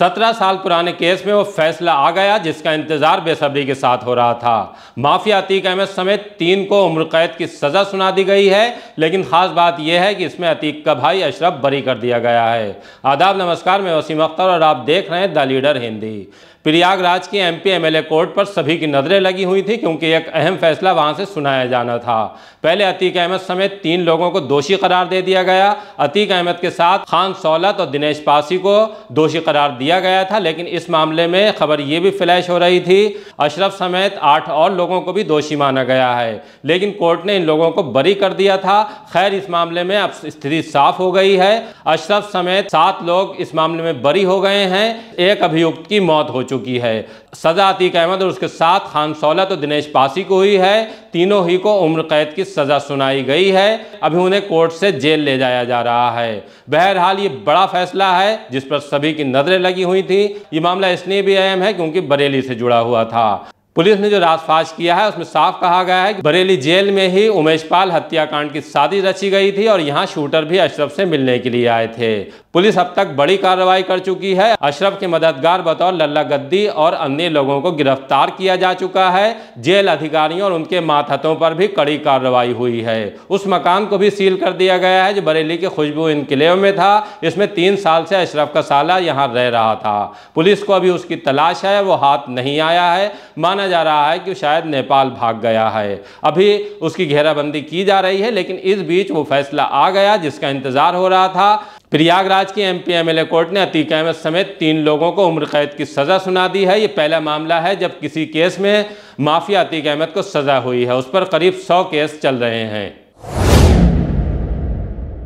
सत्रह साल पुराने केस में वो फैसला आ गया जिसका इंतजार बेसब्री के साथ हो रहा था माफिया अतीक अहमद समेत तीन को उम्र कैद की सजा सुना दी गई है लेकिन खास बात यह है कि इसमें अतीक का भाई अशरफ बरी कर दिया गया है आदाब नमस्कार मैं वसीम अख्तर और आप देख रहे हैं द लीडर हिंदी प्रयागराज के एम पी एमएलए कोर्ट पर सभी की नज़रें लगी हुई थी क्योंकि एक अहम फैसला वहां से सुनाया जाना था पहले अतीक अहमद समेत तीन लोगों को दोषी करार दे दिया गया अतीक अहमद के साथ खान सौलत और दिनेश पासी को दोषी करार दिया गया था लेकिन इस मामले में खबर ये भी फ्लैश हो रही थी अशरफ समेत आठ और लोगों को भी दोषी माना गया है लेकिन कोर्ट ने इन लोगों को बरी कर दिया था खैर इस मामले में अब स्थिति साफ हो गई है अशरफ समेत सात लोग इस मामले में बरी हो गए हैं एक अभियुक्त की मौत हो चुकी है सज़ा अतीक अहमद और उसके साथ खान सौला तो दिनेश पासी को हुई है तीनों ही को उम्र कैद की सज़ा सुनाई गई है अभी उन्हें कोर्ट से जेल ले जाया जा रहा है बहरहाल ये बड़ा फैसला है जिस पर सभी की नज़रें लगी हुई थी ये मामला इसलिए भी अहम है क्योंकि बरेली से जुड़ा हुआ था पुलिस ने जो राजफाश किया है उसमें साफ कहा गया है कि बरेली जेल में ही उमेश पाल हत्याकांड की साजिश रची गई थी और यहां शूटर भी अशरफ से मिलने के लिए आए थे पुलिस अब तक बड़ी कार्रवाई कर चुकी है अशरफ के मददगार बतौर लल्ला गद्दी और अन्य लोगों को गिरफ्तार किया जा चुका है जेल अधिकारियों और उनके माथतों पर भी कड़ी कार्रवाई हुई है उस मकान को भी सील कर दिया गया है जो बरेली के खुशबू इनकलेव में था इसमें तीन साल से अशरफ का साला यहाँ रह रहा था पुलिस को अभी उसकी तलाश है वो हाथ नहीं आया है माना जा रहा है कि शायद नेपाल भाग गया है अभी उसकी घेराबंदी की जा रही है लेकिन इस बीच वो फैसला आ गया जिसका इंतज़ार हो रहा था प्रयागराज की M P M L A court ने अतीक अहमद समेत तीन लोगों को उम्र कैद की सज़ा सुना दी है ये पहला मामला है जब किसी केस में माफिया अतीक अहमद को सज़ा हुई है उस पर करीब सौ केस चल रहे हैं